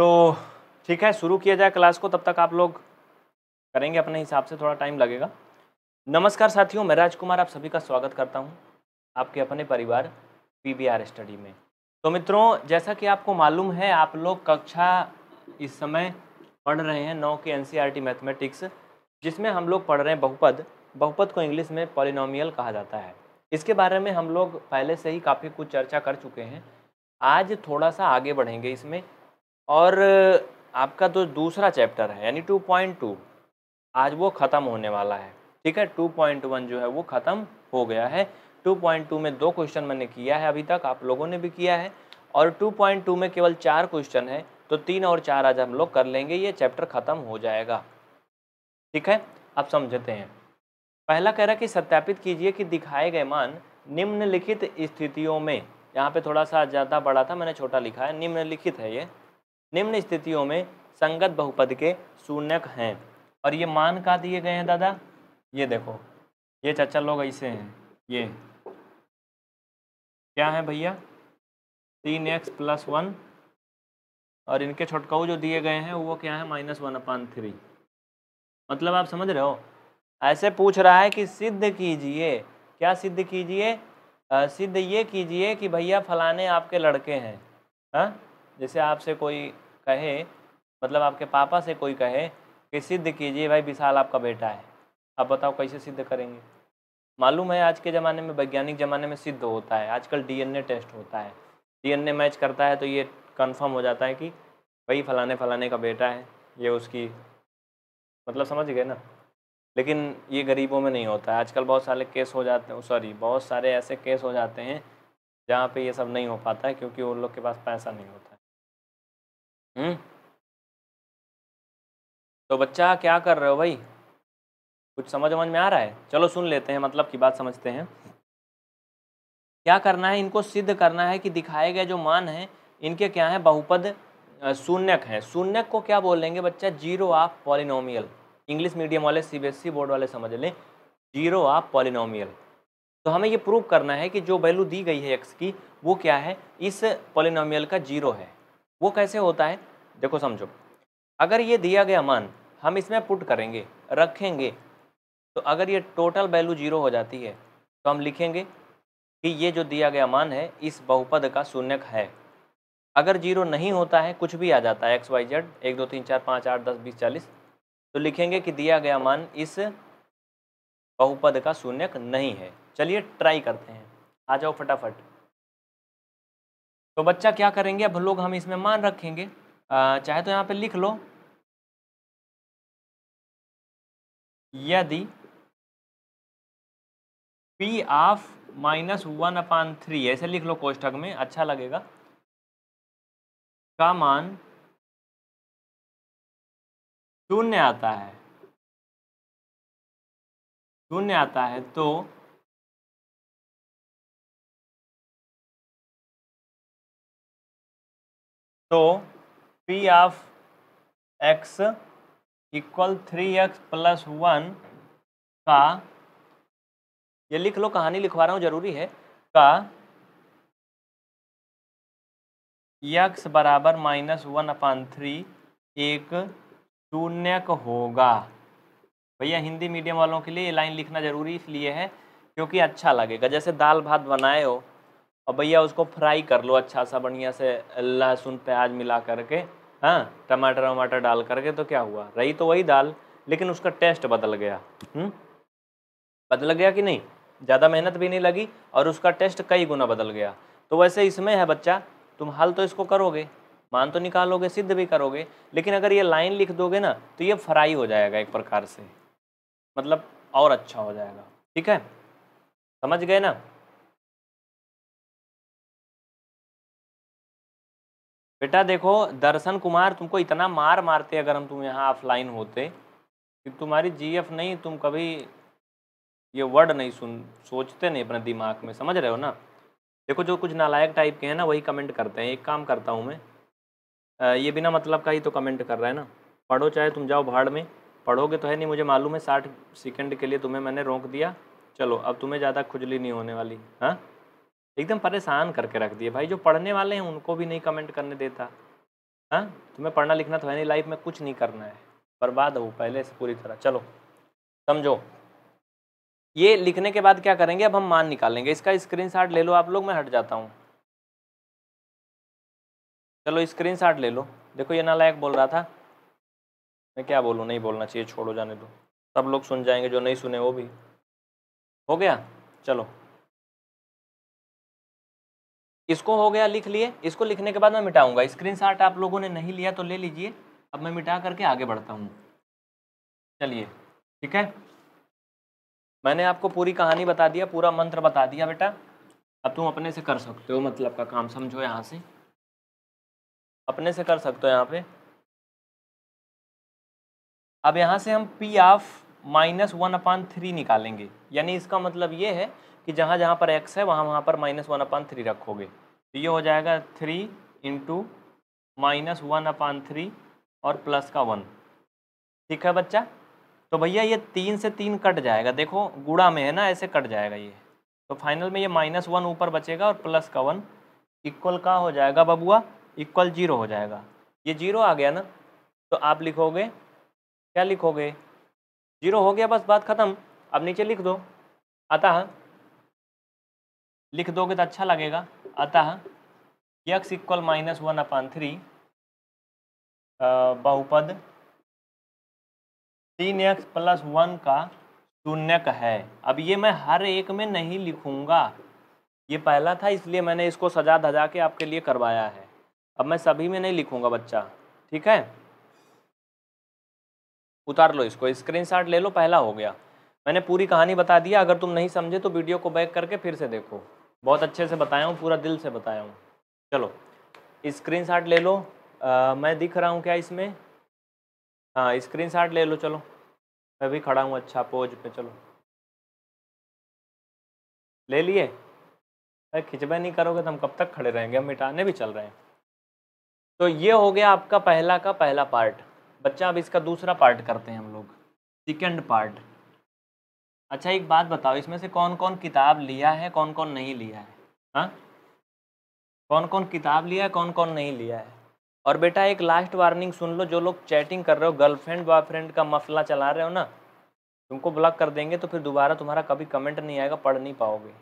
तो ठीक है शुरू किया जाए क्लास को तब तक आप लोग करेंगे अपने हिसाब से थोड़ा टाइम लगेगा नमस्कार साथियों मैं राजकुमार आप सभी का स्वागत करता हूं आपके अपने परिवार पीबीआर स्टडी में तो मित्रों जैसा कि आपको मालूम है आप लोग कक्षा इस समय पढ़ रहे हैं नौ के एन मैथमेटिक्स e जिसमें हम लोग पढ़ रहे हैं बहुपद बहुपद को इंग्लिश में पॉलिनोमियल कहा जाता है इसके बारे में हम लोग पहले से ही काफ़ी कुछ चर्चा कर चुके हैं आज थोड़ा सा आगे बढ़ेंगे इसमें और आपका जो तो दूसरा चैप्टर है यानी 2.2 आज वो ख़त्म होने वाला है ठीक है 2.1 जो है वो ख़त्म हो गया है 2.2 में दो क्वेश्चन मैंने किया है अभी तक आप लोगों ने भी किया है और 2.2 में केवल चार क्वेश्चन है तो तीन और चार आज हम लोग कर लेंगे ये चैप्टर ख़त्म हो जाएगा ठीक है अब समझते हैं पहला कह रहा कि सत्यापित कीजिए कि दिखाए गए मान निम्नलिखित स्थितियों में यहाँ पे थोड़ा सा ज़्यादा बड़ा था मैंने छोटा लिखा है निम्नलिखित है ये निम्न स्थितियों में संगत बहुपद के शून्यक हैं और ये मान का दिए गए हैं दादा ये देखो ये चाचा लोग ऐसे हैं ये क्या है भैया तीन एक्स प्लस वन और इनके छोटकाऊ जो दिए गए हैं वो क्या है माइनस वन अपान थ्री मतलब आप समझ रहे हो ऐसे पूछ रहा है कि सिद्ध कीजिए क्या सिद्ध कीजिए सिद्ध ये कीजिए कि भैया फलाने आपके लड़के हैं हाँ? जैसे आपसे कोई कहे मतलब आपके पापा से कोई कहे कि सिद्ध कीजिए भाई विशाल आपका बेटा है आप बताओ कैसे सिद्ध करेंगे मालूम है आज के ज़माने में वैज्ञानिक ज़माने में सिद्ध होता है आजकल डीएनए टेस्ट होता है डीएनए मैच करता है तो ये कंफर्म हो जाता है कि भाई फलाने फलाने का बेटा है ये उसकी मतलब समझ गए ना लेकिन ये गरीबों में नहीं होता है आजकल बहुत सारे केस हो जाते हैं सॉरी बहुत सारे ऐसे केस हो जाते हैं जहाँ पे ये सब नहीं हो पाता है क्योंकि उन लोग के पास पैसा नहीं होता हम्म तो बच्चा क्या कर रहे हो भाई कुछ समझ समझ में आ रहा है चलो सुन लेते हैं मतलब की बात समझते हैं क्या करना है इनको सिद्ध करना है कि दिखाए गए जो मान हैं इनके क्या है बहुपद शून्यक हैं शून्यक को क्या बोलेंगे बच्चा zero of polynomial English medium वाले सीबीएसई e बोर्ड वाले समझ लें जीरो ऑफ पॉलिनोमियल तो हमें ये प्रूव करना है कि जो वैल्यू दी गई है एक्स की वो क्या है इस पॉलिनोमियल का जीरो है वो कैसे होता है देखो समझो अगर ये दिया गया मान हम इसमें पुट करेंगे रखेंगे तो अगर ये टोटल वैल्यू जीरो हो जाती है तो हम लिखेंगे कि ये जो दिया गया मान है इस बहुपद का शून्यक है अगर जीरो नहीं होता है कुछ भी आ जाता है एक्स वाई जेड एक दो तीन चार पाँच आठ दस बीस चालीस तो लिखेंगे कि दिया गया मान इस बहुपद का शून्यक नहीं है चलिए ट्राई करते हैं आ जाओ फटाफट तो बच्चा क्या करेंगे अब लोग हम इसमें मान रखेंगे आ, चाहे तो यहाँ पे लिख लो यदि p of minus one upon three ऐसे लिख लो कोष्टक में अच्छा लगेगा का मान शून्य आता है शून्य आता है तो तो p of x equal three x plus one का ये लिख लो कहानी लिखवा रहा हूँ जरूरी है का यक्स बराबर माइनस वन अपान थ्री एक शून्य होगा भैया हिंदी मीडियम वालों के लिए ये लाइन लिखना जरूरी इसलिए है क्योंकि अच्छा लगेगा जैसे दाल भात बनाए हो और भैया उसको फ्राई कर लो अच्छा सा बढ़िया से लहसुन प्याज मिला करके हाँ टमाटर वमाटर डाल करके तो क्या हुआ रही तो वही दाल लेकिन उसका टेस्ट बदल गया हुँ? हम्म? बदल गया कि नहीं ज़्यादा मेहनत भी नहीं लगी और उसका टेस्ट कई गुना बदल गया तो वैसे इसमें है बच्चा तुम हल तो इसको करोगे मान तो निकालोगे सिद्ध भी करोगे लेकिन अगर ये लाइन लिख दोगे ना तो ये फ्राई हो जाएगा एक प्रकार से मतलब और अच्छा हो जाएगा ठीक है समझ गए ना बेटा देखो दर्शन कुमार तुमको इतना मार मारते अगर हम तुम यहाँ ऑफलाइन होते कि तुम्हारी जीएफ नहीं तुम कभी ये वर्ड नहीं सुन सोचते नहीं अपने दिमाग में समझ रहे हो ना देखो जो कुछ नालायक टाइप के हैं ना वही कमेंट करते हैं एक काम करता हूँ मैं ये बिना मतलब का ही तो कमेंट कर रहा है ना पढ़ो चाहे तुम जाओ भाड़ में पढ़ोगे तो है नहीं मुझे मालूम है साठ सेकेंड के लिए तुम्हें मैंने रोक दिया चलो अब तुम्हें ज़्यादा खुजली नहीं होने वाली हाँ एकदम परेशान करके रख दिए भाई जो पढ़ने वाले हैं उनको भी नहीं कमेंट करने देता हाँ तुम्हें पढ़ना लिखना तो है नहीं लाइफ में कुछ नहीं करना है बर्बाद हो पहले से पूरी तरह चलो समझो ये लिखने के बाद क्या करेंगे अब हम मान निकालेंगे इसका स्क्रीन ले लो आप लोग मैं हट जाता हूँ चलो स्क्रीन ले लो देखो ये नालायक बोल रहा था मैं क्या बोलूँ नहीं बोलना चाहिए छोड़ो जाने दो सब लोग सुन जाएंगे जो नहीं सुने वो भी हो गया चलो इसको हो गया लिख लिए इसको लिखने के बाद मैं मिटाऊंगा स्क्रीनशॉट आप लोगों ने नहीं लिया तो ले लीजिए अब मैं मिटा करके आगे बढ़ता हूँ चलिए ठीक है मैंने आपको पूरी कहानी बता दिया पूरा मंत्र बता दिया बेटा अब तुम अपने से कर सकते हो मतलब का काम समझो यहाँ से अपने से कर सकते हो यहाँ पे अब यहाँ से हम p of minus one upon three निकालेंगे यानी इसका मतलब ये है कि जहाँ जहाँ पर एक्स है वहाँ वहाँ पर माइनस वन अपान थ्री रखोगे तो ये हो जाएगा three into minus one upon three और प्लस का वन ठीक है बच्चा तो भैया ये तीन से तीन कट जाएगा देखो गुड़ा में है ना ऐसे कट जाएगा ये तो फाइनल में ये माइनस वन ऊपर बचेगा और प्लस का वन इक्वल का हो जाएगा बबुआ इक्वल जीरो हो जाएगा ये जीरो आ गया ना तो आप लिखोगे क्या लिखोगे जीरो हो गया बस बात ख़त्म अब नीचे लिख दो आता है लिख दोगे तो अच्छा लगेगा अतः x equal minus one upon three बहुपद तीन एक्स प्लस वन का शून्य है अब ये मैं हर एक में नहीं लिखूंगा ये पहला था इसलिए मैंने इसको सजा धजा के आपके लिए करवाया है अब मैं सभी में नहीं लिखूंगा बच्चा ठीक है उतार लो इसको स्क्रीनशॉट ले लो पहला हो गया मैंने पूरी कहानी बता दिया अगर तुम नहीं समझे तो वीडियो को बैक करके फिर से देखो बहुत अच्छे से बताया हूँ पूरा दिल से बताया हूँ चलो शाट ले लो आ, मैं दिख रहा हूँ क्या इसमें हाँ शाट ले लो चलो मैं भी खड़ा हूँ अच्छा पोज पे चलो ले लिए अरे खिंचवे नहीं करोगे तो हम कब तक खड़े रहेंगे हम मिटाने भी चल रहे हैं तो ये हो गया आपका पहला का पहला पार्ट बच्चा अब इसका दूसरा पार्ट करते हैं हम लोग सेकेंड पार्ट अच्छा एक बात बताओ इसमें से कौन कौन किताब लिया है कौन कौन नहीं लिया है हाँ कौन कौन किताब लिया है कौन कौन नहीं लिया है और बेटा एक लास्ट वार्निंग सुन लो जो लोग चैटिंग कर रहे हो गर्लफ्रेंड बॉयफ्रेंड का मसला चला रहे हो ना तुमको ब्लॉक कर देंगे तो फिर दोबारा तुम्हारा कभी कमेंट नहीं आएगा पढ़ नहीं पाओगे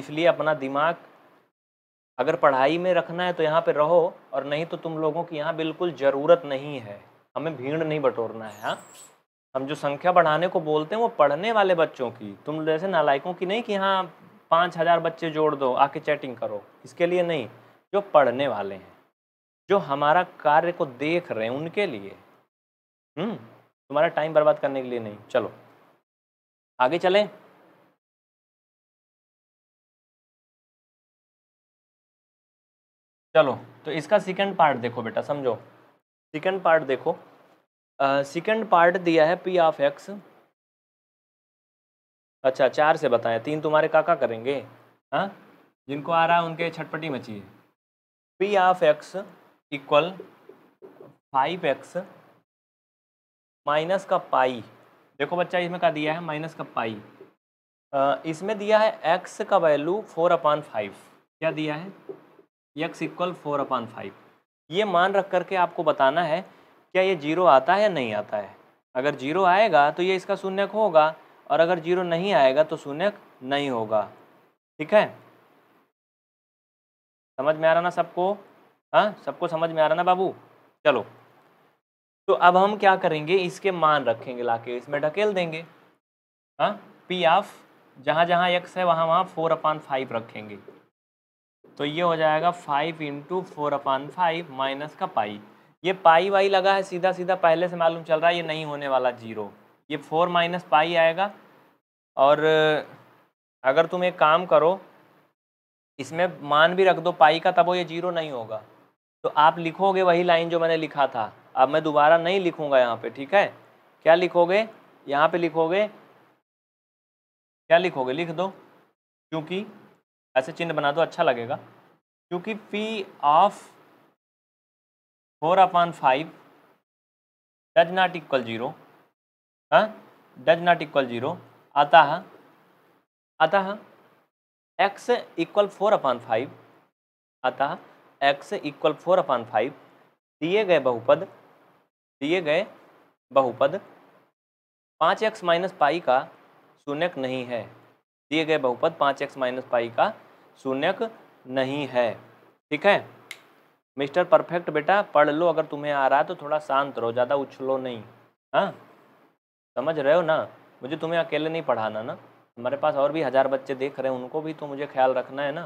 इसलिए अपना दिमाग अगर पढ़ाई में रखना है तो यहाँ पर रहो और नहीं तो तुम लोगों की यहाँ बिल्कुल ज़रूरत नहीं है हमें भीड़ नहीं बटोरना है हाँ हम जो संख्या बढ़ाने को बोलते हैं वो पढ़ने वाले बच्चों की तुम जैसे नालायकों की नहीं कि हाँ पाँच हज़ार बच्चे जोड़ दो आके चैटिंग करो इसके लिए नहीं जो पढ़ने वाले हैं जो हमारा कार्य को देख रहे हैं उनके लिए हम्म, तुम्हारा टाइम बर्बाद करने के लिए नहीं चलो आगे चलें चलो तो इसका सेकंड पार्ट देखो बेटा समझो सेकंड पार्ट देखो सेकंड पार्ट दिया है पी ऑफ एक्स अच्छा चार से बताएं तीन तुम्हारे काका करेंगे हाँ जिनको आ रहा है उनके छटपटी मची है p of x equal five x minus का पाई देखो बच्चा इसमें क्या दिया है माइनस का पाई इसमें दिया है एक्स का वैल्यू फोर अपान फाइव क्या दिया है x equal four upon five ये मान रख करके आपको बताना है क्या ये जीरो आता है या नहीं आता है अगर जीरो आएगा तो ये इसका शून्यक होगा और अगर जीरो नहीं आएगा तो शून्यक नहीं होगा ठीक है समझ में आ रहा ना सबको हाँ सबको समझ में आ रहा ना बाबू चलो तो अब हम क्या करेंगे इसके मान रखेंगे लाके इसमें ढकेल देंगे हाँ पी ऑफ जहाँ जहाँ एक्स है वहाँ वहाँ फोर अपान फाइव रखेंगे तो ये हो जाएगा five into four upon five minus का पाई ये पाई वाई लगा है सीधा सीधा पहले से मालूम चल रहा है ये नहीं होने वाला जीरो ये फोर माइनस पाई आएगा और अगर तुम एक काम करो इसमें मान भी रख दो पाई का तब वो ये जीरो नहीं होगा तो आप लिखोगे वही लाइन जो मैंने लिखा था अब मैं दोबारा नहीं लिखूंगा यहाँ पे ठीक है क्या लिखोगे यहाँ पे लिखोगे क्या लिखोगे लिख दो क्योंकि ऐसे चिन्ह बना दो अच्छा लगेगा क्योंकि p of four upon five does not equal zero हाँ? डज नॉट इक्वल जीरो अतः अतः x equal four upon five अतः x equal four upon five दिए गए बहुपद दिए गए बहुपद पाँच एक्स माइनस पाई का शून्यक नहीं है दिए गए बहुपद पाँच एक्स माइनस पाई का शून्यक नहीं है ठीक है मिस्टर परफेक्ट बेटा पढ़ लो अगर तुम्हें आ रहा है तो थोड़ा शांत रहो ज़्यादा उछलो नहीं हाँ समझ रहे हो ना मुझे तुम्हें अकेले नहीं पढ़ाना ना हमारे पास और भी हज़ार बच्चे देख रहे हैं उनको भी तो मुझे ख्याल रखना है ना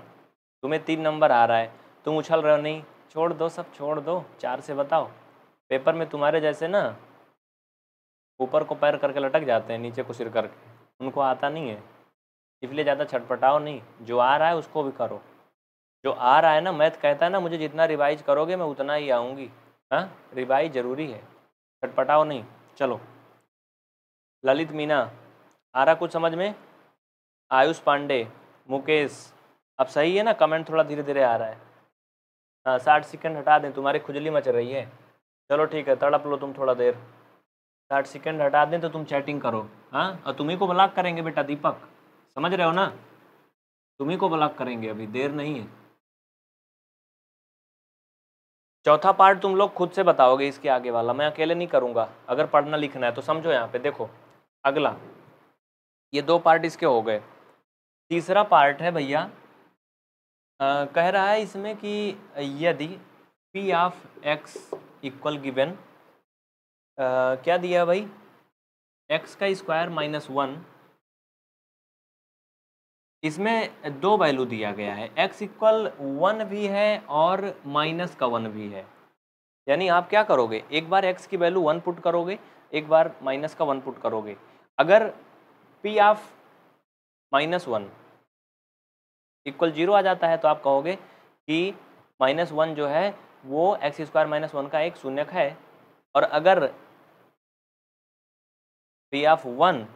तुम्हें तीन नंबर आ रहा है तुम उछल रहे हो नहीं छोड़ दो सब छोड़ दो चार से बताओ पेपर में तुम्हारे जैसे ना ऊपर को पैर करके लटक जाते हैं नीचे को सिर करके उनको आता नहीं है इसलिए ज़्यादा छटपटाओ नहीं जो आ रहा है उसको भी करो जो आ रहा है ना मैथ तो कहता है ना मुझे जितना रिवाइज करोगे मैं उतना ही आऊँगी हाँ रिवाइज ज़रूरी है छटपटाओ नहीं चलो ललित मीना आ रहा कुछ समझ में आयुष पांडे मुकेश अब सही है ना कमेंट थोड़ा धीरे धीरे आ रहा है हाँ साठ सेकेंड हटा दें तुम्हारी खुजली मच रही है चलो ठीक है तड़प लो तुम थोड़ा देर साठ सेकेंड हटा दें तो तुम चैटिंग करो हाँ और तुम्ही को ब्लॉक करेंगे बेटा दीपक समझ रहे हो ना तुम्ही को ब्लॉक करेंगे अभी देर नहीं है चौथा पार्ट तुम लोग खुद से बताओगे इसके आगे वाला मैं अकेले नहीं करूँगा अगर पढ़ना लिखना है तो समझो यहाँ पे देखो अगला ये दो पार्ट इसके हो गए तीसरा पार्ट है भैया कह रहा है इसमें कि यदि p of x equal given क्या दिया भाई एक्स का स्क्वायर माइनस वन इसमें दो वैल्यू दिया गया है एक्स इक्वल वन भी है और माइनस का वन भी है यानी आप क्या करोगे एक बार एक्स की वैल्यू वन पुट करोगे एक बार माइनस का वन पुट करोगे अगर p of minus one equal zero आ जाता है तो आप कहोगे कि माइनस वन जो है वो एक्स स्क्वायर माइनस वन का एक शून्यक है और अगर पी ऑफ वन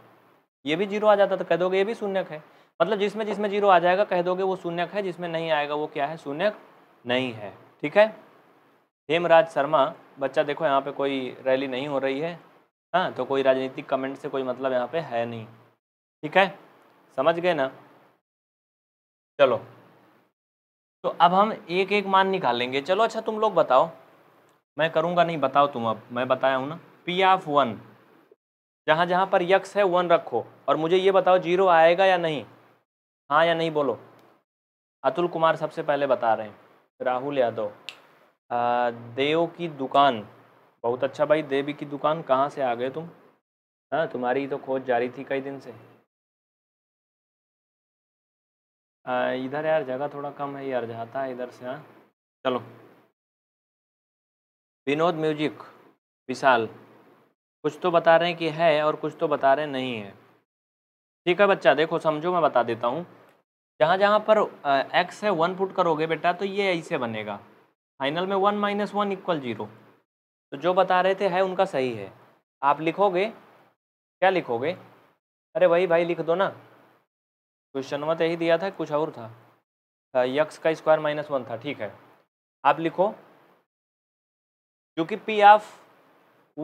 ये भी जीरो आ जाता तो कह दोगे ये भी शून्यक है मतलब जिसमें जिसमें जीरो आ जाएगा कह दोगे वो शून्यक है जिसमें नहीं आएगा वो क्या है शून्यक नहीं है ठीक है हेमराज शर्मा बच्चा देखो यहाँ पे कोई रैली नहीं हो रही है हाँ तो कोई राजनीतिक कमेंट से कोई मतलब यहाँ पे है नहीं ठीक है समझ गए ना चलो तो अब हम एक एक मान निकालेंगे चलो अच्छा तुम लोग बताओ मैं करूँगा नहीं बताओ तुम अब मैं बताया हूँ ना पी एफ वन जहाँ जहाँ पर यक्स है वन रखो और मुझे ये बताओ जीरो आएगा या नहीं हाँ या नहीं बोलो अतुल कुमार सबसे पहले बता रहे हैं राहुल यादव देव की दुकान बहुत अच्छा भाई देवी की दुकान कहाँ से आ गए तुम हाँ तुम्हारी तो खोज जारी थी कई दिन से आ, इधर यार जगह थोड़ा कम है यार जाता है इधर से हाँ चलो विनोद म्यूजिक विशाल कुछ तो बता रहे हैं कि है और कुछ तो बता रहे नहीं है ठीक है बच्चा देखो समझो मैं बता देता हूँ जहाँ जहाँ पर एक्स है वन पुट करोगे बेटा तो ये ऐसे बनेगा फाइनल में one minus one equal zero तो जो बता रहे थे है उनका सही है आप लिखोगे क्या लिखोगे अरे वही भाई लिख दो ना क्वेश्चन मत तो यही दिया था कुछ और था यक्स का स्क्वायर माइनस वन था ठीक है आप लिखो क्योंकि p of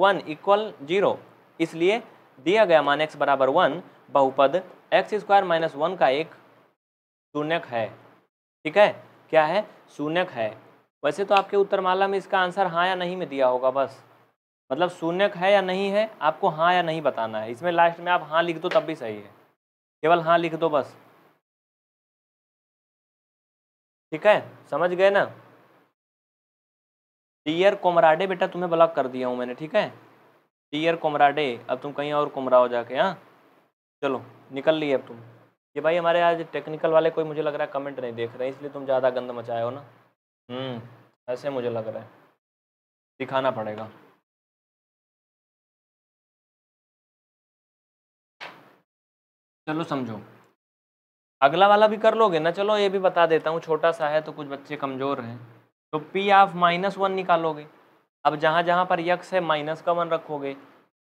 one equal zero इसलिए दिया गया मान एक्स बराबर वन बहुपद एक्स स्क्वायर माइनस वन का एक शून्यक है ठीक है क्या है शून्यक है वैसे तो आपके उत्तरमाला में इसका आंसर हाँ या नहीं में दिया होगा बस मतलब शून्यक है या नहीं है आपको हाँ या नहीं बताना है इसमें लास्ट में आप हाँ लिख दो तब भी सही है केवल हाँ लिख दो बस ठीक है समझ गए ना डियर कोमराडे बेटा तुम्हें ब्लॉक कर दिया हूँ मैंने ठीक है डियर कोमराडे अब तुम कहीं और कुमरा हो जाके हाँ चलो निकल लिए अब तुम ये भाई हमारे आज टेक्निकल वाले कोई मुझे लग रहा है कमेंट नहीं देख रहे इसलिए तुम ज़्यादा गंद मचाए हो ना हम्म ऐसे मुझे लग रहा है दिखाना पड़ेगा चलो समझो अगला वाला भी कर लोगे ना चलो ये भी बता देता हूँ छोटा सा है तो कुछ बच्चे कमज़ोर हैं तो पी ऑफ माइनस वन निकालोगे अब जहाँ जहाँ पर यक्स है माइनस का वन रखोगे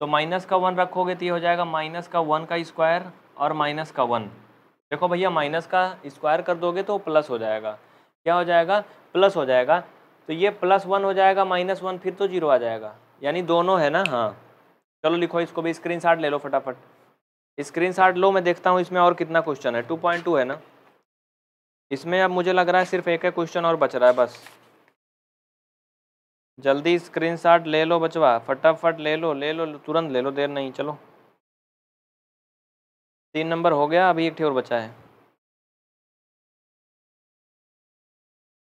तो माइनस का वन रखोगे तो ये हो जाएगा माइनस का वन का स्क्वायर और माइनस का वन देखो भैया माइनस का स्क्वायर कर दोगे तो प्लस हो जाएगा क्या हो जाएगा प्लस हो जाएगा तो ये प्लस वन हो जाएगा माइनस वन फिर तो जीरो आ जाएगा यानी दोनों है ना हाँ चलो लिखो इसको भी स्क्रीन ले लो फटाफट स्क्रीन लो मैं देखता हूँ इसमें और कितना क्वेश्चन है टू पॉइंट टू है ना इसमें अब मुझे लग रहा है सिर्फ एक है क्वेश्चन और बच रहा है बस जल्दी स्क्रीनशॉट ले लो बचवा फटाफट ले लो ले लो तुरंत ले लो देर नहीं चलो तीन नंबर हो गया अभी एक और बचा है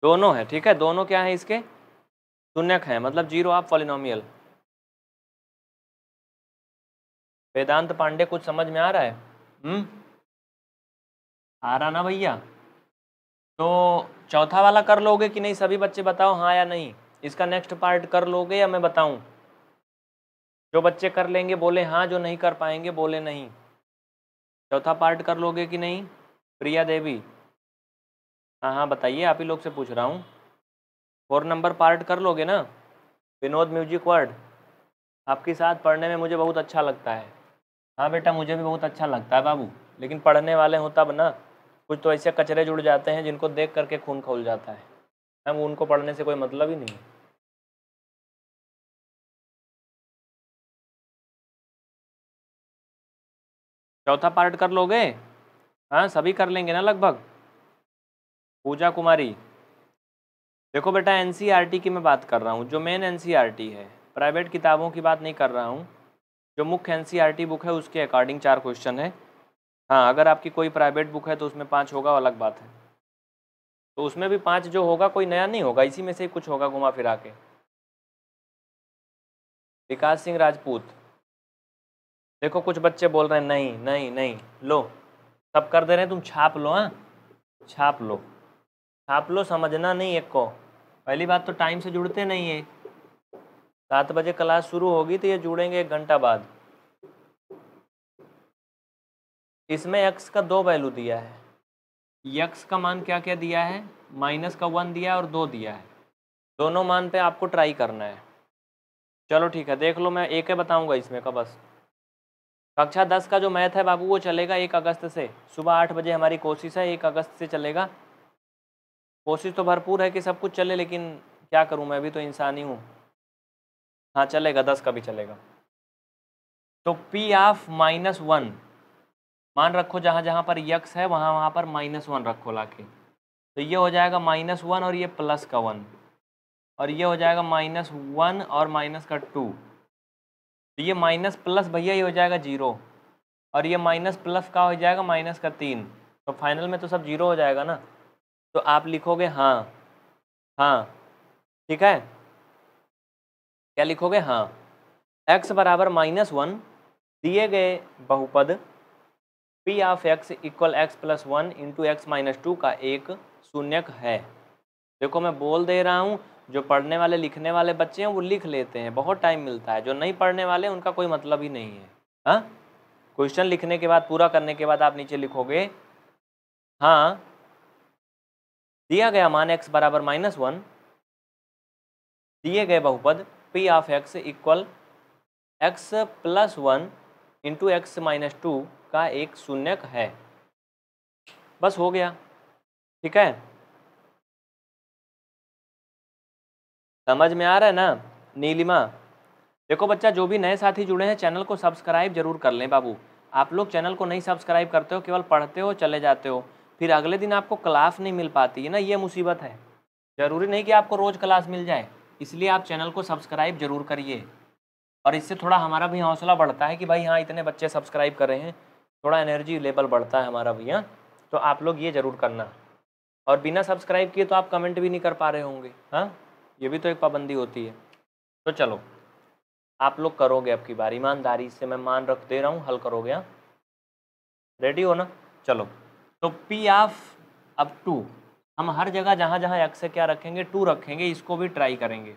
दोनों है ठीक है दोनों क्या है इसके शून्यक है मतलब जीरो आप पॉलिनोमियल वेदांत पांडे कुछ समझ में आ रहा है हम्म आ रहा ना भैया तो चौथा वाला कर लोगे कि नहीं सभी बच्चे बताओ हाँ या नहीं इसका नेक्स्ट पार्ट कर लोगे या मैं बताऊं जो बच्चे कर लेंगे बोले हाँ जो नहीं कर पाएंगे बोले नहीं चौथा पार्ट कर लोगे कि नहीं प्रिया देवी हाँ हाँ बताइए आप ही लोग से पूछ रहा हूँ फोर नंबर पार्ट कर लोगे ना विनोद म्यूजिक वर्ड आपके साथ पढ़ने में मुझे बहुत अच्छा लगता है हाँ बेटा मुझे भी बहुत अच्छा लगता है बाबू लेकिन पढ़ने वाले हों तब ना कुछ तो ऐसे कचरे जुड़ जाते हैं जिनको देख करके खून खोल जाता है मैम उनको पढ़ने से कोई मतलब ही नहीं चौथा पार्ट कर लोगे हाँ सभी कर लेंगे ना लगभग पूजा कुमारी देखो बेटा एन e की मैं बात कर रहा हूँ जो मेन एन e है प्राइवेट किताबों की बात नहीं कर रहा हूँ जो मुख्य एन बुक e है उसके अकॉर्डिंग चार क्वेश्चन है हाँ अगर आपकी कोई प्राइवेट बुक है तो उसमें पाँच होगा अलग बात है तो उसमें भी पाँच जो होगा कोई नया नहीं होगा इसी में से कुछ होगा घुमा फिरा के विकास सिंह राजपूत देखो कुछ बच्चे बोल रहे हैं नहीं नहीं नहीं लो सब कर दे रहे हैं तुम छाप लो हाँ छाप लो छाप लो समझना नहीं एक को पहली बात तो टाइम से जुड़ते नहीं है सात बजे क्लास शुरू होगी तो ये जुड़ेंगे एक घंटा बाद इसमें यक्स का दो वैल्यू दिया है यक्स का मान क्या क्या दिया है माइनस का वन दिया और दो दिया है दोनों मान पे आपको ट्राई करना है चलो ठीक है देख लो मैं एक ही बताऊंगा इसमें का बस कक्षा दस का जो मैथ है बाबू वो चलेगा एक अगस्त से सुबह आठ बजे हमारी कोशिश है एक अगस्त से चलेगा कोशिश तो भरपूर है कि सब कुछ चले लेकिन क्या करूँ मैं अभी तो इंसान ही हूँ हाँ चलेगा दस का भी चलेगा तो पी ऑफ माइनस वन मान रखो जहाँ जहाँ पर यक्स है वहाँ वहाँ पर माइनस वन रखो ला के तो ये हो जाएगा माइनस वन और ये प्लस का वन और ये हो जाएगा माइनस वन और माइनस का टू तो ये माइनस प्लस भैया ये हो जाएगा जीरो और ये माइनस प्लस का हो जाएगा माइनस का तीन तो फाइनल में तो सब जीरो हो जाएगा ना तो आप लिखोगे हाँ हाँ ठीक है क्या लिखोगे हाँ एक्स बराबर माइनस वन दिए गए बहुपद p of x equal x plus one into x minus two का एक शून्यक है देखो मैं बोल दे रहा हूँ जो पढ़ने वाले लिखने वाले बच्चे हैं वो लिख लेते हैं बहुत टाइम मिलता है जो नहीं पढ़ने वाले उनका कोई मतलब ही नहीं है क्वेश्चन हाँ? लिखने के बाद पूरा करने के बाद आप नीचे लिखोगे हाँ दिया गया मान एक्स बराबर माइनस वन दिए गए बहुपद p of x equal x plus one into x minus two का एक शून्यक है बस हो गया ठीक है समझ में आ रहा है ना नीलिमा देखो बच्चा जो भी नए साथी जुड़े हैं चैनल को सब्सक्राइब जरूर कर लें बाबू आप लोग चैनल को नहीं सब्सक्राइब करते हो केवल पढ़ते हो चले जाते हो फिर अगले दिन आपको क्लास नहीं मिल पाती है ना ये मुसीबत है ज़रूरी नहीं कि आपको रोज़ क्लास मिल जाए इसलिए आप चैनल को सब्सक्राइब जरूर करिए और इससे थोड़ा हमारा भी हौसला बढ़ता है कि भाई हाँ इतने बच्चे सब्सक्राइब कर रहे हैं थोड़ा एनर्जी लेवल बढ़ता है हमारा भैया तो आप लोग ये ज़रूर करना और बिना सब्सक्राइब किए तो आप कमेंट भी नहीं कर पा रहे होंगे हाँ ये भी तो एक पाबंदी होती है तो चलो आप लोग करोगे आपकी बार ईमानदारी से मैं मान रख दे रहा हूँ हल करोगे हाँ रेडी हो ना चलो तो पी ऑफ अब टू हम हर जगह जहाँ जहाँ एक्स क्या रखेंगे टू रखेंगे इसको भी ट्राई करेंगे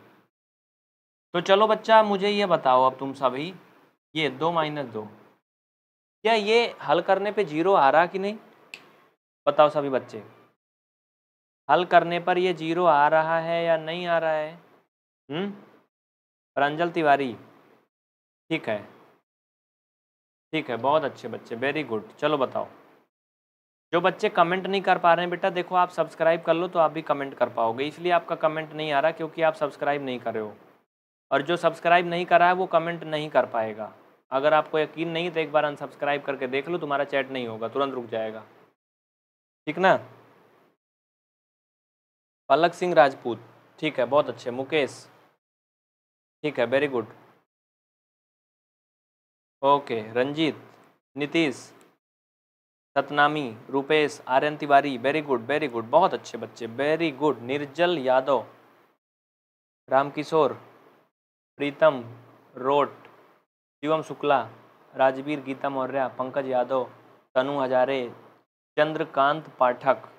तो चलो बच्चा मुझे ये बताओ अब तुम सभी ये दो माइनस दो क्या ये हल करने पे जीरो आ रहा कि नहीं बताओ सभी बच्चे हल करने पर ये जीरो आ रहा है या नहीं आ रहा है हम्म प्रांजल तिवारी ठीक है ठीक है बहुत अच्छे बच्चे वेरी गुड चलो बताओ जो बच्चे कमेंट नहीं कर पा रहे हैं बेटा देखो आप सब्सक्राइब कर लो तो आप भी कमेंट कर पाओगे इसलिए आपका कमेंट नहीं आ रहा क्योंकि आप सब्सक्राइब नहीं कर रहे हो और जो सब्सक्राइब नहीं करा है वो कमेंट नहीं कर पाएगा अगर आपको यकीन नहीं तो एक बार अनसब्सक्राइब करके देख लो तुम्हारा चैट नहीं होगा तुरंत रुक जाएगा ठीक ना पलक सिंह राजपूत ठीक है बहुत अच्छे मुकेश ठीक है very good okay Ranjeet Nitish Satnami Rupesh Aryan Tiwari very good very good बहुत अच्छे बच्चे वेरी गुड निर्जल यादव रामकिशोर प्रीतम रोट शिवम शुक्ला राजवीर गीता मौर्य पंकज यादव तनु हजारे चंद्रकांत पाठक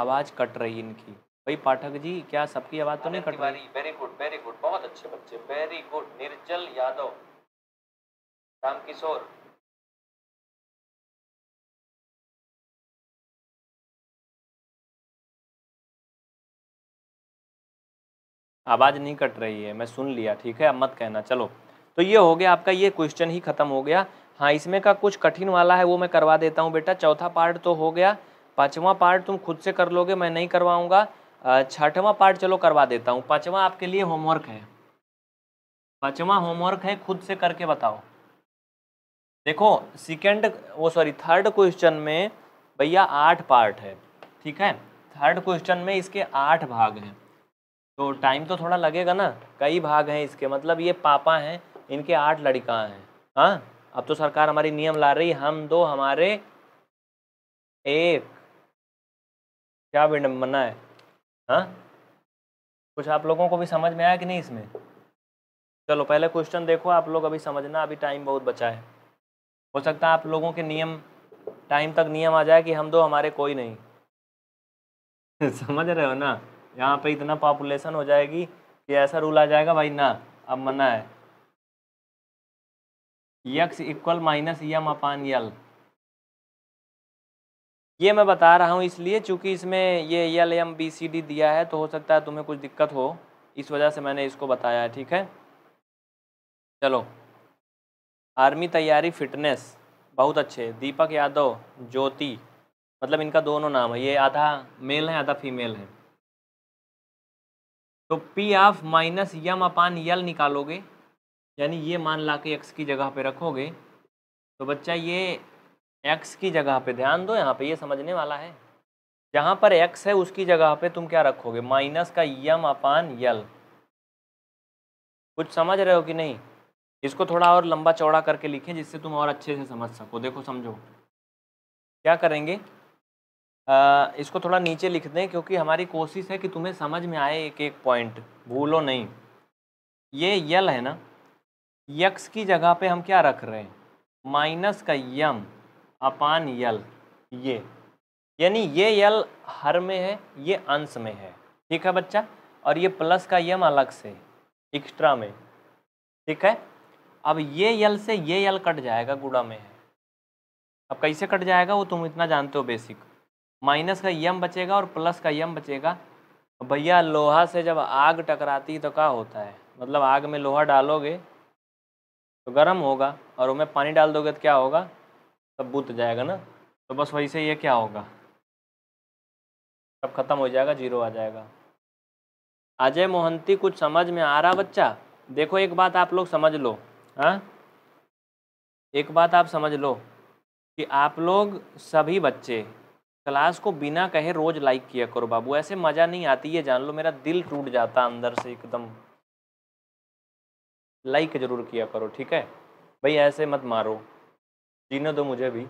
आवाज़ कट रही इनकी भाई पाठक जी क्या सबकी आवाज़ तो नहीं कट रही वेरी गुड वेरी गुड बहुत अच्छे बच्चे वेरी गुड निर्जल यादव राम किशोर आवाज़ नहीं कट रही है मैं सुन लिया ठीक है अब मत कहना चलो तो ये हो गया आपका ये क्वेश्चन ही खत्म हो गया हाँ इसमें का कुछ कठिन वाला है वो मैं करवा देता हूँ बेटा चौथा पार्ट तो हो गया पाँचवा पार्ट तुम खुद से कर लोगे मैं नहीं करवाऊंगा छठवां पार्ट चलो करवा देता हूँ पाँचवा आपके लिए होमवर्क है पाँचवा होमवर्क है खुद से करके बताओ देखो सेकेंड वो सॉरी थर्ड क्वेश्चन में भैया आठ पार्ट है ठीक है थर्ड क्वेश्चन में इसके आठ भाग हैं तो टाइम तो थोड़ा लगेगा ना कई भाग हैं इसके मतलब ये पापा हैं इनके आठ लड़का हैं हाँ अब तो सरकार हमारी नियम ला रही हम दो हमारे एक क्या विडम्बना है हाँ कुछ आप लोगों को भी समझ में आया कि नहीं इसमें चलो पहले क्वेश्चन देखो आप लोग अभी समझना अभी टाइम बहुत बचा है हो सकता है आप लोगों के नियम टाइम तक नियम आ जाए कि हम दो हमारे कोई नहीं समझ रहे हो ना यहाँ पे इतना पॉपुलेशन हो जाएगी कि ऐसा रूल आ जाएगा भाई ना अब मना है x equal minus m upon l ये मैं बता रहा हूँ इसलिए चूँकि इसमें ये l m b c d दिया है तो हो सकता है तुम्हें कुछ दिक्कत हो इस वजह से मैंने इसको बताया है ठीक है चलो आर्मी तैयारी फिटनेस बहुत अच्छे दीपक यादव ज्योति मतलब इनका दोनों नाम है ये आधा मेल है आधा फीमेल है तो p of minus m upon l निकालोगे यानी ये मान ला के एक्स की जगह पे रखोगे तो बच्चा ये एक्स की जगह पे ध्यान दो यहाँ पे ये समझने वाला है जहाँ पर एक्स है उसकी जगह पे तुम क्या रखोगे माइनस का यम अपान यल कुछ समझ रहे हो कि नहीं इसको थोड़ा और लंबा चौड़ा करके लिखें जिससे तुम और अच्छे से समझ सको देखो समझो क्या करेंगे आ, इसको थोड़ा नीचे लिख दें क्योंकि हमारी कोशिश है कि तुम्हें समझ में आए एक एक पॉइंट भूलो नहीं ये यल है ना यक्स की जगह पे हम क्या रख रहे हैं माइनस का यम अपान यल ये यानी ये यल हर में है ये अंश में है ठीक है बच्चा और ये प्लस का यम अलग से एक्स्ट्रा में ठीक है अब ये यल से ये यल कट जाएगा गुड़ा में है अब कैसे कट जाएगा वो तुम इतना जानते हो बेसिक माइनस का यम बचेगा और प्लस का यम बचेगा भैया लोहा से जब आग टकराती तो क्या होता है मतलब आग में लोहा डालोगे तो गर्म होगा और उसमें पानी डाल दोगे तो क्या होगा सब बुत जाएगा ना तो बस वही से ये क्या होगा सब खत्म हो जाएगा जीरो आ जाएगा अजय मोहंती कुछ समझ में आ रहा बच्चा देखो एक बात आप लोग समझ लो हाँ एक बात आप समझ लो कि आप लोग सभी बच्चे क्लास को बिना कहे रोज़ लाइक किया करो बाबू ऐसे मज़ा नहीं आती है जान लो मेरा दिल टूट जाता अंदर से एकदम लाइक ज़रूर किया करो ठीक है भाई ऐसे मत मारो जीने दो तो मुझे भी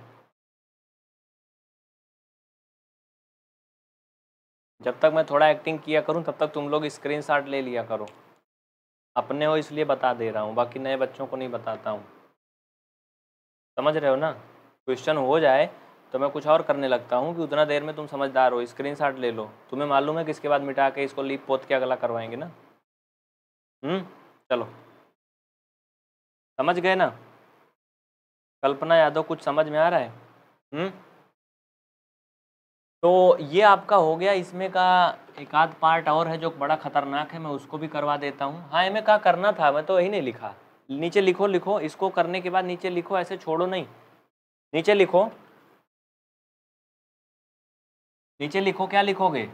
जब तक मैं थोड़ा एक्टिंग किया करूं तब तक तुम लोग स्क्रीन शॉट ले लिया करो अपने हो इसलिए बता दे रहा हूं बाकी नए बच्चों को नहीं बताता हूँ समझ रहे हो ना क्वेश्चन हो जाए तो मैं कुछ और करने लगता हूं कि उतना देर में तुम समझदार हो स्क्रीन शॉट ले लो तुम्हें मालूम है कि इसके बाद मिटा के इसको लीप पोत के अगला करवाएंगे ना हम्म चलो समझ गए ना कल्पना यादव कुछ समझ में आ रहा है हुँ? हम्म? तो ये आपका हो गया इसमें का एक आध पार्ट और है जो बड़ा खतरनाक है मैं उसको भी करवा देता हूँ हाँ इमें का करना था मैं तो यही नहीं लिखा नीचे लिखो लिखो इसको करने के बाद नीचे लिखो ऐसे छोड़ो नहीं नीचे लिखो नीचे लिखो क्या लिखोगे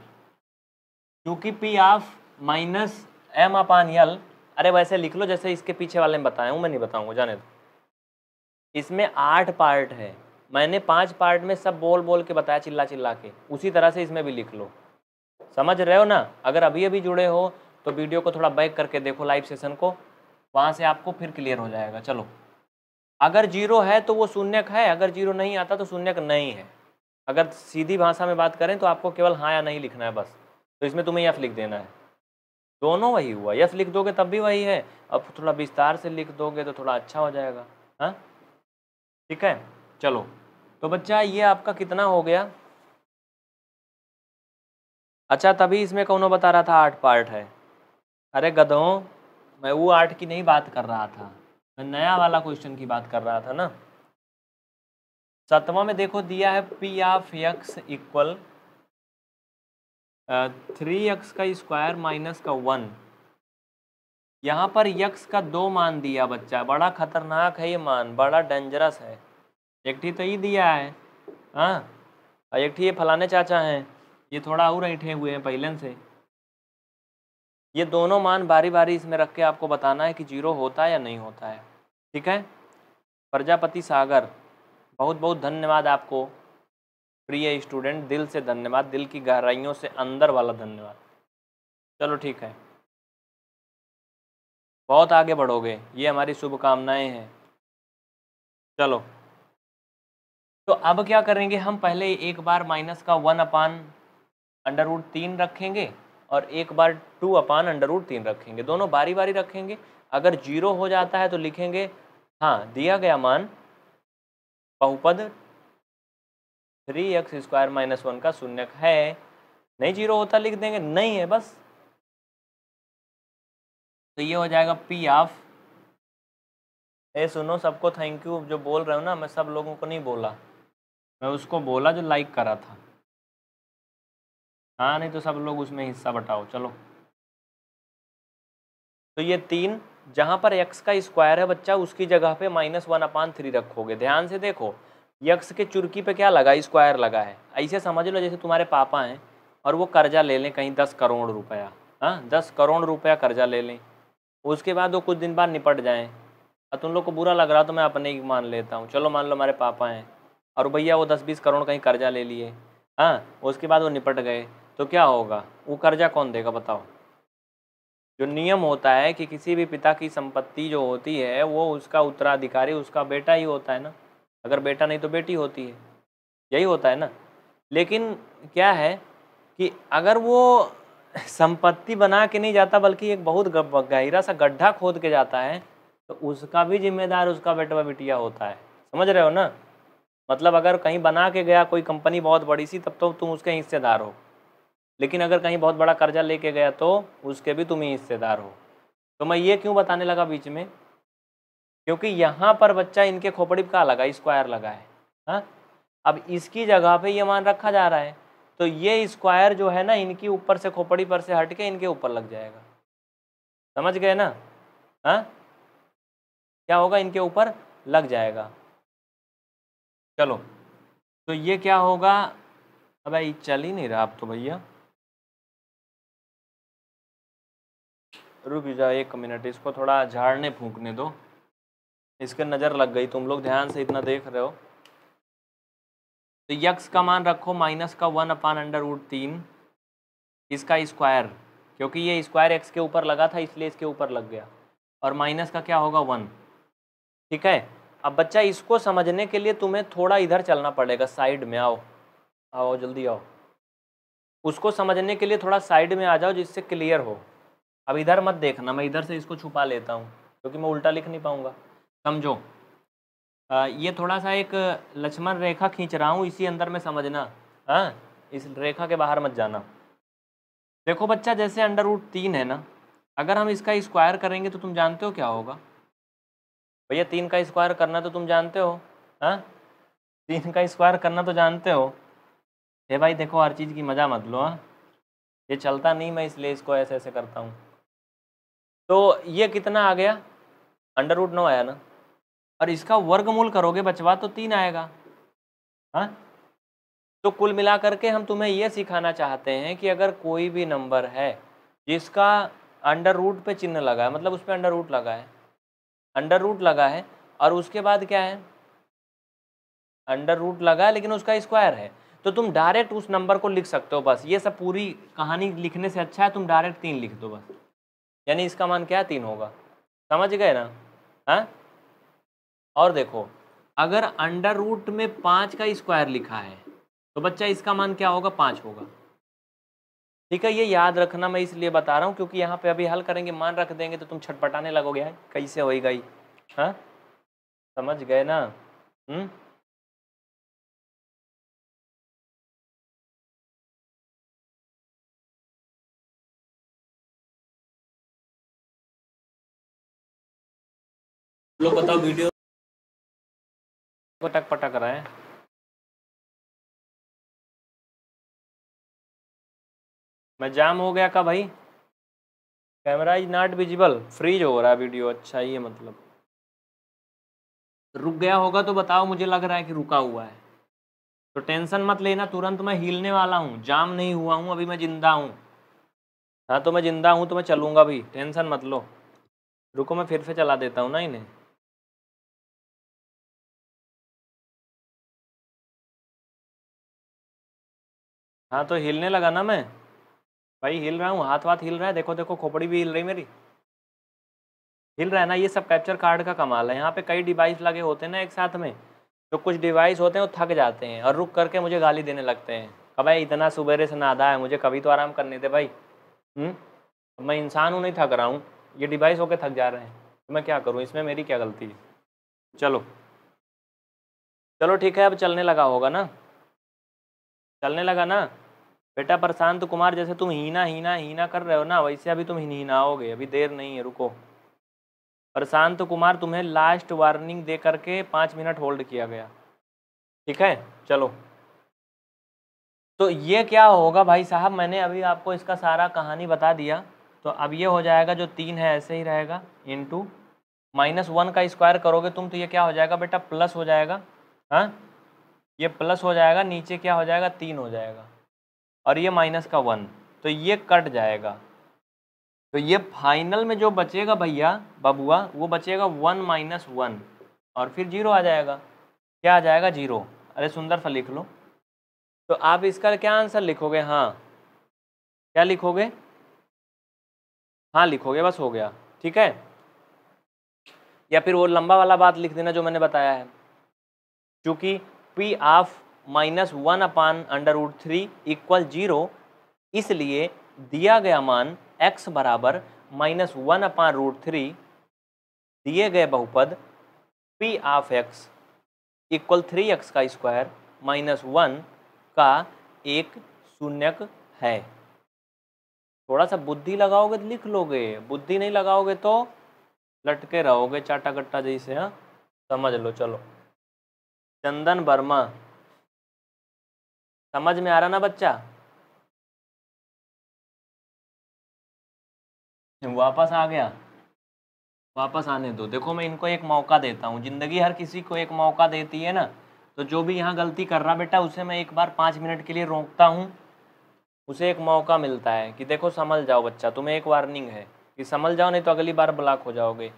क्योंकि p of minus m upon l अरे वैसे लिख लो जैसे इसके पीछे वाले में बताया हूँ मैं नहीं बताऊँगा जाने दो इसमें आठ पार्ट है मैंने पांच पार्ट में सब बोल बोल के बताया चिल्ला चिल्ला के उसी तरह से इसमें भी लिख लो समझ रहे हो ना अगर अभी अभी जुड़े हो तो वीडियो को थोड़ा बैक करके देखो लाइव सेशन को वहाँ से आपको फिर क्लियर हो जाएगा चलो अगर जीरो है तो वो शून्यक है अगर जीरो नहीं आता तो शून्यक नहीं है अगर सीधी भाषा में बात करें तो आपको केवल हाँ या नहीं लिखना है बस तो इसमें तुम्हें यफ लिख देना है दोनों वही हुआ यफ लिख दोगे तब भी वही है अब थोड़ा विस्तार से लिख दोगे तो थोड़ा अच्छा हो जाएगा हाँ ठीक है चलो तो बच्चा ये आपका कितना हो गया अच्छा तभी इसमें कौन बता रहा था आठ पार्ट है अरे गधों मैं वो आठ की नहीं बात कर रहा था मैं नया वाला क्वेश्चन की बात कर रहा था ना सतवा में देखो दिया है p of x equal three x का स्क्वायर माइनस का वन यहाँ पर यक्ष का दो मान दिया बच्चा बड़ा खतरनाक है ये मान बड़ा डेंजरस है एक ठी तो ये दिया है हाँ और एक ठी ये फलाने चाचा हैं ये थोड़ा और ऐठे हुए हैं पहले से ये दोनों मान बारी बारी इसमें रख के आपको बताना है कि जीरो होता है या नहीं होता है ठीक है प्रजापति सागर बहुत बहुत धन्यवाद आपको प्रिय स्टूडेंट दिल से धन्यवाद दिल की गहराइयों से अंदर वाला धन्यवाद चलो ठीक है बहुत आगे बढ़ोगे ये हमारी शुभकामनाएं हैं चलो तो अब क्या करेंगे हम पहले एक बार माइनस का वन अपान अंडरवुड तीन रखेंगे और एक बार टू अपान अंडरवुड तीन रखेंगे दोनों बारी बारी रखेंगे अगर जीरो हो जाता है तो लिखेंगे हाँ दिया गया मान बहुपद three x square minus one का शून्य है नहीं जीरो होता लिख देंगे नहीं है बस तो ये हो जाएगा पी ऑफ ए सुनो सबको थैंक यू जो बोल रहे हो ना मैं सब लोगों को नहीं बोला मैं उसको बोला जो लाइक करा था हाँ नहीं तो सब लोग उसमें हिस्सा बटाओ चलो तो ये तीन जहाँ पर एक्स का स्क्वायर है बच्चा उसकी जगह पे माइनस वन अपान थ्री रखोगे ध्यान से देखो यक्स के चुर्की पे क्या लगा स्क्वायर लगा है ऐसे समझ लो जैसे तुम्हारे पापा हैं और वो कर्जा ले लें कहीं दस करोड़ रुपया हाँ दस करोड़ रुपया कर्जा ले लें उसके बाद वो कुछ दिन बाद निपट जाए और तुम लोग को बुरा लग रहा तो मैं अपने ही मान लेता हूँ चलो मान लो हमारे पापा हैं और भैया वो दस बीस करोड़ कहीं कर्जा ले लिए हाँ उसके बाद वो निपट गए तो क्या होगा वो कर्जा कौन देगा बताओ जो नियम होता है कि किसी भी पिता की संपत्ति जो होती है वो उसका उत्तराधिकारी उसका बेटा ही होता है ना अगर बेटा नहीं तो बेटी होती है यही होता है ना लेकिन क्या है कि अगर वो संपत्ति बना के नहीं जाता बल्कि एक बहुत गहरा सा गड्ढा खोद के जाता है तो उसका भी जिम्मेदार उसका बेटवा बिटिया होता है समझ रहे हो ना मतलब अगर कहीं बना के गया कोई कंपनी बहुत बड़ी सी तब तो तुम उसके हिस्सेदार हो लेकिन अगर कहीं बहुत बड़ा कर्जा लेके गया तो उसके भी तुम ही हिस्सेदार हो तो मैं ये क्यों बताने लगा बीच में क्योंकि यहाँ पर बच्चा इनके खोपड़ी का लगा स्क्वायर लगा है हा? अब इसकी जगह पे ये मान रखा जा रहा है तो ये स्क्वायर जो है ना इनकी ऊपर से खोपड़ी पर से हट के इनके ऊपर लग जाएगा समझ गए ना हाँ क्या होगा इनके ऊपर लग जाएगा चलो तो ये क्या होगा अब भाई चल ही नहीं रहा आप तो भैया रुक जाओ एक मिनट इसको थोड़ा झाड़ने फूकने दो इसके नज़र लग गई तुम लोग ध्यान से इतना देख रहे हो तो यक्स का मान रखो माइनस का वन अपान अंडर वुड तीन इसका स्क्वायर क्योंकि ये स्क्वायर एक्स के ऊपर लगा था इसलिए इसके ऊपर लग गया और माइनस का क्या होगा वन ठीक है अब बच्चा इसको समझने के लिए तुम्हें थोड़ा इधर चलना पड़ेगा साइड में आओ आओ जल्दी आओ उसको समझने के लिए थोड़ा साइड में आ जाओ जिससे क्लियर हो अब इधर मत देखना मैं इधर से इसको छुपा लेता हूँ क्योंकि मैं उल्टा लिख नहीं पाऊँगा समझो ये थोड़ा सा एक लक्ष्मण रेखा खींच रहा हूँ इसी अंदर में समझना हाँ इस रेखा के बाहर मत जाना देखो बच्चा जैसे अंडर रूट तीन है ना अगर हम इसका स्क्वायर करेंगे तो तुम जानते हो क्या होगा भैया तीन का स्क्वायर करना तो तुम जानते हो हाँ तीन का स्क्वायर करना तो जानते हो हे भाई देखो हर चीज़ की मज़ा मत लो हाँ ये चलता नहीं मैं इसलिए इसको ऐसे ऐसे करता हूँ तो ये कितना आ गया अंडर रूट नौ आया ना और इसका वर्गमूल करोगे बचवा तो तीन आएगा हाँ तो कुल मिलाकर के हम तुम्हें यह सिखाना चाहते हैं कि अगर कोई भी नंबर है जिसका अंडर रूट पे चिन्ह लगा है मतलब उस पर अंडर रूट लगा है अंडर रूट लगा है और उसके बाद क्या है अंडर रूट लगा है लेकिन उसका स्क्वायर है तो तुम डायरेक्ट उस नंबर को लिख सकते हो बस ये सब पूरी कहानी लिखने से अच्छा है तुम डायरेक्ट तीन लिख दो बस यानी इसका मान क्या तीन होगा समझ गए ना हाँ और देखो अगर अंडर रूट में पाँच का स्क्वायर लिखा है तो बच्चा इसका मान क्या होगा पाँच होगा ठीक है ये याद रखना मैं इसलिए बता रहा हूँ क्योंकि यहाँ पे अभी हल करेंगे मान रख देंगे तो तुम छटपटाने लगोगे यार कैसे हो गई हाँ समझ गए ना हुँ? हम्म? लोग बताओ वीडियो पटक पटक रहे हैं मैं जाम हो गया का भाई camera is not visible freeze हो रहा है वीडियो अच्छा ही है मतलब रुक गया होगा तो बताओ मुझे लग रहा है कि रुका हुआ है तो टेंशन मत लेना तुरंत मैं हिलने वाला हूँ जाम नहीं हुआ हूँ अभी मैं ज़िंदा हूँ हाँ तो मैं ज़िंदा हूँ तो मैं चलूँगा भी टेंशन मत लो रुको मैं फिर से चला देता हूँ ना इन्हें हाँ तो हिलने लगा ना मैं भाई हिल रहा हूँ हाथ वाथ हिल रहा है देखो देखो खोपड़ी भी हिल रही मेरी हिल रहा है ना ये सब कैप्चर कार्ड का कमाल है यहाँ पे कई डिवाइस लगे होते हैं ना एक साथ में तो कुछ डिवाइस होते हैं वो थक जाते हैं और रुक करके मुझे गाली देने लगते हैं कब भाई इतना सवेरे से नादा है मुझे कभी तो आराम करने दे भाई हुँ? हम्म? मैं इंसान हूँ नहीं थक रहा हूँ ये डिवाइस होकर थक जा रहे हैं तो मैं क्या करूँ इसमें मेरी क्या गलती है चलो चलो ठीक है अब चलने लगा होगा ना चलने लगा ना बेटा प्रशांत कुमार जैसे तुम हीना हीना हीना कर रहे हो ना वैसे अभी तुम हीनाओगे अभी देर नहीं है रुको प्रशांत कुमार तुम्हें लास्ट वार्निंग दे करके पाँच मिनट होल्ड किया गया ठीक है चलो तो ये क्या होगा भाई साहब मैंने अभी आपको इसका सारा कहानी बता दिया तो अब ये हो जाएगा जो तीन है ऐसे ही रहेगा इन टू माइनस वन का स्क्वायर करोगे तुम तो ये क्या हो जाएगा बेटा प्लस हो जाएगा हाँ ये प्लस हो जाएगा नीचे क्या हो जाएगा तीन हो जाएगा और ये माइनस का वन तो ये कट जाएगा तो ये फाइनल में जो बचेगा भैया बबुआ वो बचेगा वन माइनस वन और फिर जीरो आ जाएगा क्या आ जाएगा जीरो अरे सुंदर सा लिख लो तो आप इसका क्या आंसर लिखोगे हाँ क्या लिखोगे हाँ लिखोगे बस हो गया ठीक है या फिर वो लंबा वाला बात लिख देना जो मैंने बताया है क्योंकि p of minus one upon under root three equal zero इसलिए दिया गया मान x बराबर minus one upon root three दिए गए बहुपद p of x equal three x का स्क्वायर माइनस वन का एक शून्यक है थोड़ा सा बुद्धि लगाओगे तो लिख लोगे बुद्धि नहीं लगाओगे तो लटके रहोगे चाटा कट्टा जैसे हाँ समझ लो चलो चंदन वर्मा समझ में आ रहा ना बच्चा वापस आ गया वापस आने दो देखो मैं इनको एक मौका देता हूँ ज़िंदगी हर किसी को एक मौका देती है ना तो जो भी यहाँ गलती कर रहा बेटा उसे मैं एक बार पाँच मिनट के लिए रोकता हूँ उसे एक मौका मिलता है कि देखो समझ जाओ बच्चा तुम्हें एक वार्निंग है कि समझ जाओ नहीं तो अगली बार ब्लॉक हो जाओगे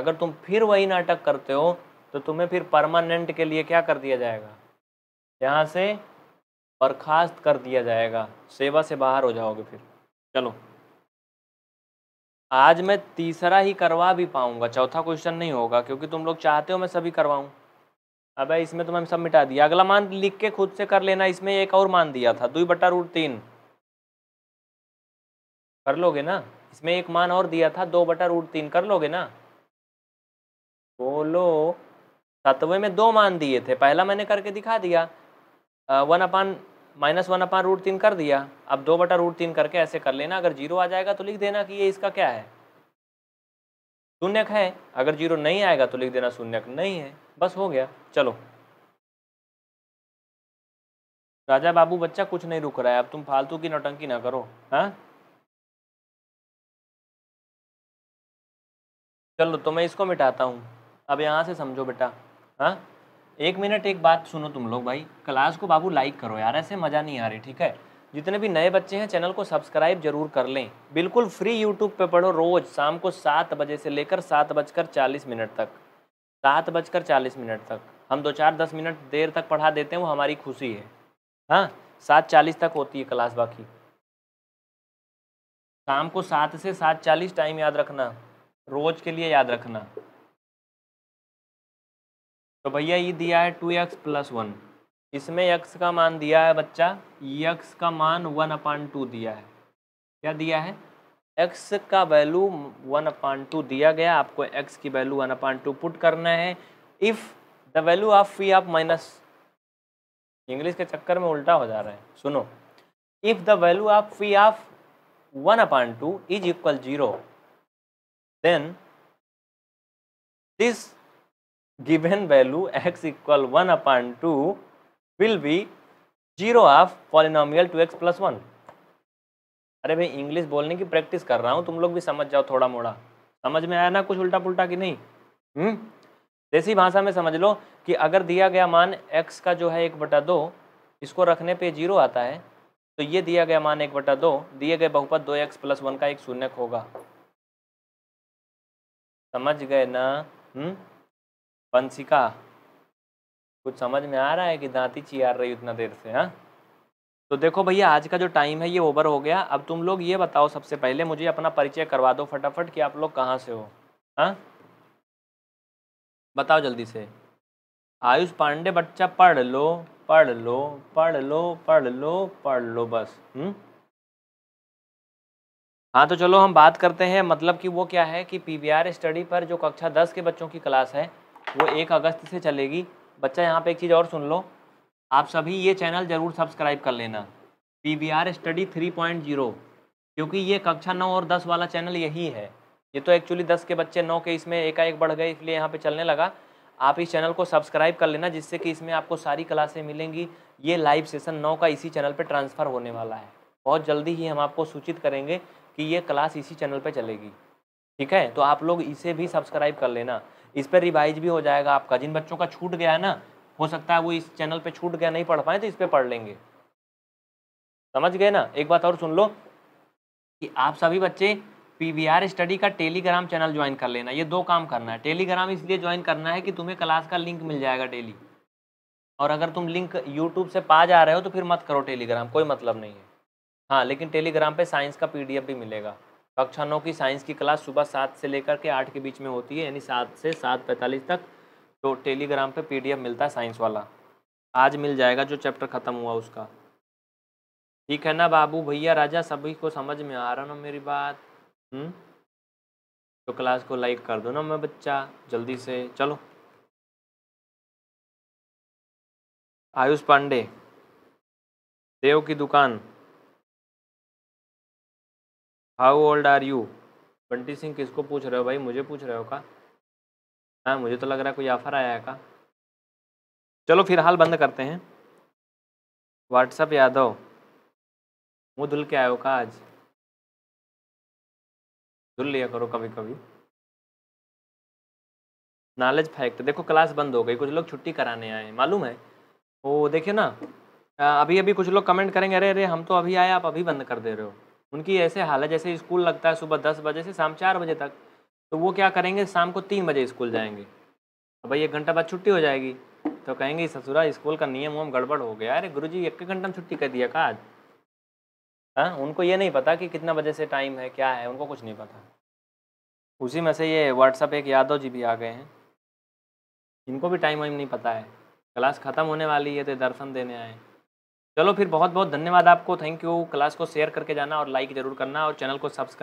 अगर तुम फिर वही नाटक करते हो तो तुम्हें फिर परमानेंट के लिए क्या कर दिया जाएगा यहाँ से बर्खास्त कर दिया जाएगा सेवा से बाहर हो जाओगे फिर चलो आज मैं तीसरा ही करवा भी पाऊंगा चौथा क्वेश्चन नहीं होगा क्योंकि तुम लोग चाहते हो मैं सभी करवाऊं अब इसमें तुम्हें तो सब मिटा दिया अगला मान लिख के खुद से कर लेना इसमें एक और मान दिया था दुई बटा रूट तीन कर लोगे ना इसमें एक मान और दिया था दो बटा रूट तीन कर लोगे ना बोलो सातवें में दो मान दिए थे पहला मैंने करके दिखा दिया one upon minus one upon root तीन कर दिया अब दो बटा रूट तीन करके ऐसे कर लेना अगर जीरो आ जाएगा तो लिख देना कि ये इसका क्या है शून्यक है अगर जीरो नहीं आएगा तो लिख देना शून्यक नहीं है बस हो गया चलो राजा बाबू बच्चा कुछ नहीं रुक रहा है अब तुम फालतू की नौटंकी ना करो हाँ चलो तो मैं इसको मिटाता हूँ अब यहाँ से समझो बेटा हाँ एक मिनट एक बात सुनो तुम लोग भाई क्लास को बाबू लाइक करो यार ऐसे मज़ा नहीं आ रही ठीक है जितने भी नए बच्चे हैं चैनल को सब्सक्राइब जरूर कर लें बिल्कुल फ्री यूट्यूब पे पढ़ो रोज़ शाम को सात बजे से लेकर सात बजकर चालीस मिनट तक सात बजकर चालीस मिनट तक हम दो चार दस मिनट देर तक पढ़ा देते हैं वो हमारी खुशी है हाँ सात चालीस तक होती है क्लास बाकी शाम को सात से सात चालीस टाइम याद रखना रोज़ के लिए याद रखना तो भैया ये दिया है टू एक्स प्लस वन इसमें x का मान दिया है बच्चा x का मान वन अपान टू दिया है क्या दिया है x का वैल्यू वन अपान टू दिया गया आपको x की value one upon two put करना है if the value of p of minus English के चक्कर में उल्टा हो जा रहा है सुनो if the value of p of one upon two is equal zero then this given value x equal 1 upon 2 will be 0 of polynomial 2x plus 1 अरे भाई इंग्लिश बोलने की प्रैक्टिस कर रहा हूँ तुम लोग भी समझ जाओ थोड़ा मोड़ा समझ में आया ना कुछ उल्टा पुल्टा कि नहीं हम्म देसी भाषा में समझ लो कि अगर दिया गया मान x का जो है एक बटा दो इसको रखने पे जीरो आता है तो ये दिया गया मान एक बटा दो दिए गए बहुपद दो एक्स प्लस वन का एक शून्य होगा समझ गए ना हम्म पंसिका कुछ समझ में आ रहा है कि दांती चियार रही उतना देर से हाँ तो देखो भैया आज का जो टाइम है ये ओवर हो गया अब तुम लोग ये बताओ सबसे पहले मुझे अपना परिचय करवा दो फटाफट कि आप लोग कहाँ से हो हाँ बताओ जल्दी से आयुष पांडे बच्चा पढ़ लो पढ़ लो पढ़ लो पढ़ लो पढ़ लो बस हम्म हाँ तो चलो हम बात करते हैं मतलब कि वो क्या है कि पीवीआर स्टडी पर जो कक्षा दस के बच्चों की क्लास है वो एक अगस्त से चलेगी बच्चा यहाँ पे एक चीज़ और सुन लो आप सभी ये चैनल ज़रूर सब्सक्राइब कर लेना P V R study three point zero क्योंकि ये कक्षा नौ और दस वाला चैनल यही है ये तो एक्चुअली दस के बच्चे नौ के इसमें एकाएक बढ़ गए इसलिए यहाँ पर चलने लगा आप इस चैनल को सब्सक्राइब कर लेना जिससे कि इसमें आपको सारी क्लासें मिलेंगी ये लाइव सेशन नौ का इसी चैनल पर ट्रांसफ़र होने वाला है बहुत जल्दी ही हम आपको सूचित करेंगे कि ये क्लास इसी चैनल पर चलेगी ठीक है तो आप लोग इसे भी सब्सक्राइब कर लेना इस पर रिवाइज भी हो जाएगा आपका जिन बच्चों का छूट गया ना हो सकता है वो इस चैनल पे छूट गया नहीं पढ़ पाए तो इस पर पढ़ लेंगे समझ गए ना एक बात और सुन लो कि आप सभी बच्चे पीवीआर स्टडी का टेलीग्राम चैनल ज्वाइन कर लेना ये दो काम करना है टेलीग्राम इसलिए ज्वाइन करना है कि तुम्हें क्लास का लिंक मिल जाएगा डेली और अगर तुम लिंक यूट्यूब से पा जा रहे हो तो फिर मत करो टेलीग्राम कोई मतलब नहीं है हाँ लेकिन टेलीग्राम पे साइंस का पीडीएफ भी मिलेगा कक्षा नौ की साइंस की क्लास सुबह सात से लेकर के आठ के बीच में होती है यानी सात से सात पैंतालीस तक तो टेलीग्राम पे पीडीएफ मिलता है साइंस वाला आज मिल जाएगा जो चैप्टर ख़त्म हुआ उसका ठीक है ना बाबू भैया राजा सभी को समझ में आ रहा ना मेरी बात हुँ? हम्म? तो क्लास को लाइक कर दो ना मैं बच्चा जल्दी से चलो आयुष पांडे देव की दुकान how old are you Bunty Singh किसको पूछ रहे हो भाई मुझे पूछ रहे हो का हाँ मुझे तो लग रहा है कोई ऑफर आया है का चलो फिलहाल बंद करते हैं व्हाट्सअप यादव मुँह धुल के आयो का आज धुल लिया करो कभी कभी नॉलेज फैक्ट देखो क्लास बंद हो गई कुछ लोग छुट्टी कराने आए हैं मालूम है वो देखिए ना अभी अभी कुछ लोग कमेंट करेंगे अरे अरे हम तो अभी आए आप अभी बंद कर दे रहे हो उनकी ऐसे हालत जैसे स्कूल लगता है सुबह दस बजे से शाम चार बजे तक तो वो क्या करेंगे शाम को तीन बजे स्कूल जाएंगे तो भाई एक घंटा बाद छुट्टी हो जाएगी तो कहेंगे ससुरा स्कूल का नियम वम गड़बड़ हो गया अरे गुरु जी एक घंटा में छुट्टी कर दिया का आज हाँ उनको ये नहीं पता कि कितना बजे से टाइम है क्या है उनको कुछ नहीं पता उसी में से ये व्हाट्सअप एक यादव जी भी आ गए हैं इनको भी टाइम वाइम नहीं पता है क्लास ख़त्म होने वाली है तो दर्शन देने आए चलो फिर बहुत बहुत धन्यवाद आपको थैंक यू क्लास को शेयर करके जाना और लाइक जरूर करना और चैनल को सब्सक्राइब